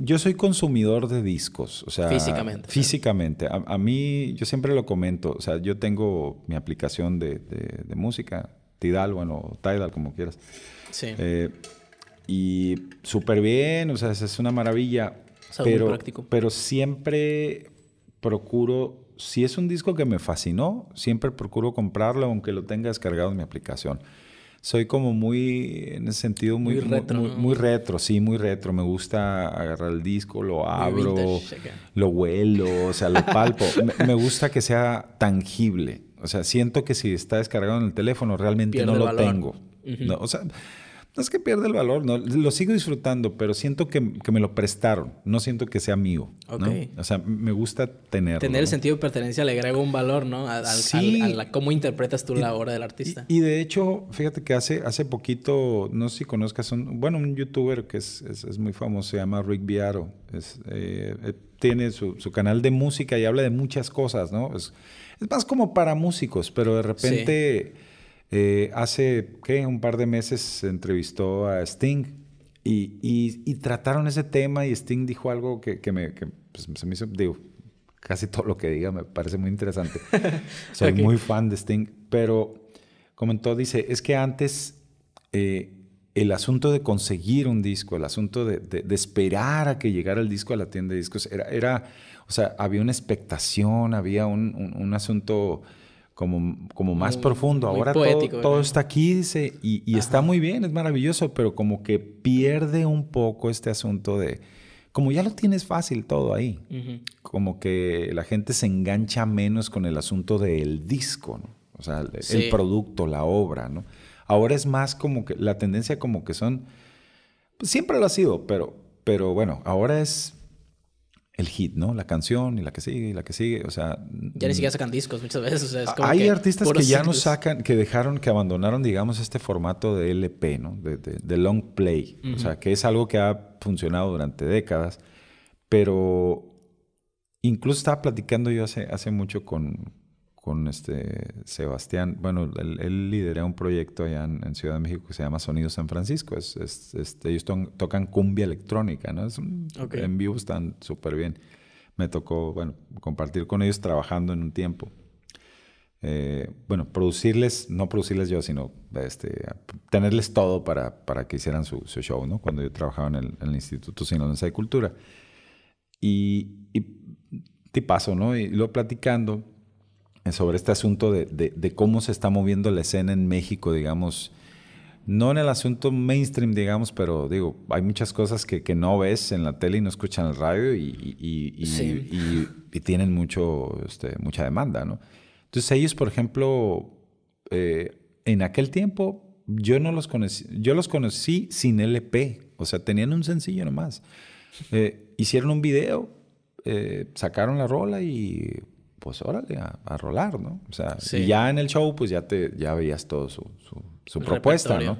Yo soy consumidor de discos, o sea, físicamente. Físicamente. A, mí, yo siempre lo comento, o sea, yo tengo mi aplicación de, música, Tidal, bueno, Tidal, como quieras. Sí. Eh, y súper bien, o sea, es una maravilla. O pero, práctico. pero siempre procuro, si es un disco que me fascinó, siempre procuro comprarlo, aunque lo tenga descargado en mi aplicación soy como muy, en ese sentido, muy, retro. sí, muy retro. Me gusta agarrar el disco, lo abro, lo huelo, o sea, lo palpo. me, gusta que sea tangible. O sea, siento que si está descargado en el teléfono, realmente no lo tengo. o sea, no es que pierda el valor, no, lo sigo disfrutando, pero siento que, me lo prestaron, no siento que sea mío. ¿no? O sea, me gusta tenerlo. Tener el sentido de pertenencia le agrega un valor, ¿no? sí. a cómo interpretas tú la obra del artista. Y, de hecho, fíjate que hace, hace poquito, no sé si conozcas, un, bueno, un youtuber que es, muy famoso, se llama Rick Viaro. Eh, eh, tiene su, canal de música y habla de muchas cosas, ¿no? Es, más como para músicos, pero de repente... Eh, hace, ¿qué? Un par de meses se entrevistó a Sting y, trataron ese tema y Sting dijo algo que, me, pues, se me hizo, digo, casi todo lo que diga me parece muy interesante. Soy muy fan de Sting, pero comentó, dice, es que antes eh, el asunto de conseguir un disco, el asunto de, esperar a que llegara el disco a la tienda de discos, era, era o sea, había una expectación, había un asunto como, más profundo. Ahora todo, está aquí, dice, y, está muy bien, es maravilloso, pero como que pierde un poco este asunto de, como ya lo tienes fácil todo ahí, como que la gente se engancha menos con el asunto del disco, ¿no? o sea, el, producto, la obra, ¿no? Ahora es más como que la tendencia como que son, pues siempre lo ha sido, pero, pero bueno, ahora es el hit, ¿no? La canción y la que sigue y la que sigue, o sea... Ya ni mm, siquiera sacan discos muchas veces, Hay artistas que ya no sacan, que dejaron, que abandonaron, digamos, este formato de LP, ¿no? De, long play, o sea, que es algo que ha funcionado durante décadas, pero incluso estaba platicando yo hace, hace mucho con, con este Sebastián. Bueno, él, él lidera un proyecto allá en, Ciudad de México que se llama Sonido San Francisco. Es, este, ellos tocan cumbia electrónica, ¿no? Es En vivo están súper bien. Me tocó, bueno, compartir con ellos trabajando en un tiempo. Eh, bueno, producirles, no producirles yo, sino este, tenerles todo para, para que hicieran su, show, ¿no? Cuando yo trabajaba en el, Instituto Sinaloense de Cultura. Y, y paso ¿no? Y, y lo platicando, sobre este asunto de, cómo se está moviendo la escena en México, digamos, no en el asunto mainstream, digamos, pero digo, hay muchas cosas que, no ves en la tele y no escuchan el radio y, tienen mucho, este, mucha demanda, ¿no? Entonces ellos, por ejemplo, eh, en aquel tiempo yo no los conocí, yo los conocí sin LP, o sea, tenían un sencillo nomás. Eh, hicieron un video, eh, sacaron la rola y pues órale, a, rolar, ¿no? O sea, y ya en el show, pues ya, te, ya veías todo su, su, propuesta, ¿no?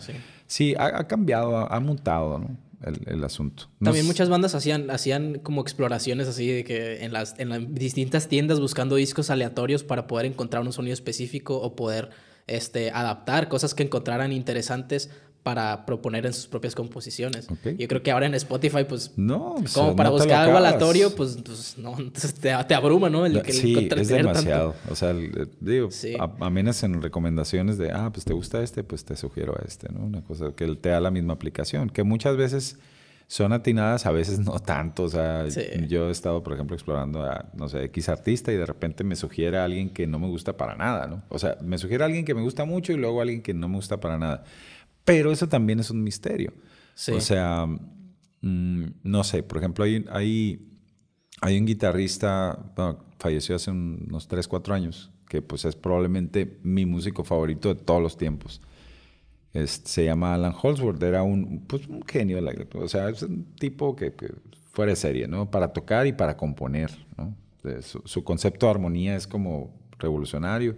Sí, ha, cambiado, ha, montado, ¿no? El, asunto. También muchas bandas hacían, hacían como exploraciones así de que en las, en las distintas tiendas buscando discos aleatorios para poder encontrar un sonido específico o poder este, adaptar cosas que encontraran interesantes para proponer en sus propias composiciones. Yo creo que ahora en Spotify, pues, no, como para buscar algo aleatorio, pues, pues no, te, te, abruma, ¿no? El, sí, es demasiado. O sea, eh, digo, a, menos en recomendaciones de, ah, pues te gusta este, pues te sugiero a este, ¿no? Una cosa que te da la misma aplicación, que muchas veces son atinadas, a veces no tanto. O sea, yo he estado, por ejemplo, explorando a, no sé, X artista y de repente me sugiere a alguien que no me gusta para nada, ¿no? O sea, me sugiere a alguien que me gusta mucho y luego a alguien que no me gusta para nada. Pero eso también es un misterio. O sea, mm, no sé, por ejemplo, hay, hay, hay un guitarrista, que falleció hace unos 3, 4 años, que pues es probablemente mi músico favorito de todos los tiempos. se llama Alan Holdsworth, era un, pues, un genio de la o sea, es un tipo que, fuera de serie, ¿no? Para tocar y para componer, ¿no? Su, concepto de armonía es como revolucionario,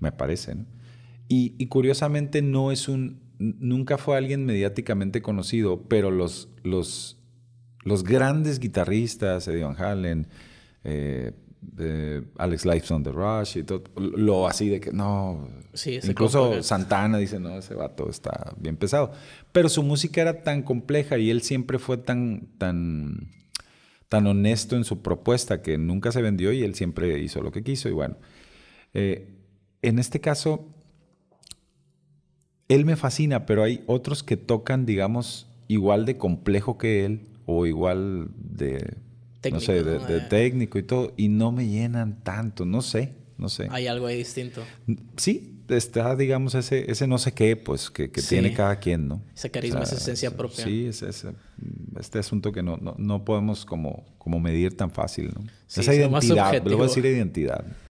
me parece, ¿no? y curiosamente no es un, nunca fue alguien mediáticamente conocido, pero los, los, los grandes guitarristas, Eddie Van Halen, eh, eh, Alex Lifeson de Rush y todo, lo así de que no. Sí, incluso Santana dice, no, ese vato está bien pesado. Pero su música era tan compleja y él siempre fue tan, tan, tan honesto en su propuesta que nunca se vendió y él siempre hizo lo que quiso. Y bueno, eh, en este caso, él me fascina, pero hay otros que tocan, digamos, igual de complejo que él o igual de, técnico, no sé, de, eh. técnico y todo, y no me llenan tanto, no sé, no sé. Hay algo ahí distinto. Sí, está, digamos, ese, ese no sé qué, pues, que, tiene cada quien, ¿no? Ese carisma, esa esencia propia. Sí, es, este asunto que no, no, podemos como, como medir tan fácil, ¿no? esa identidad, Lo voy a decir identidad.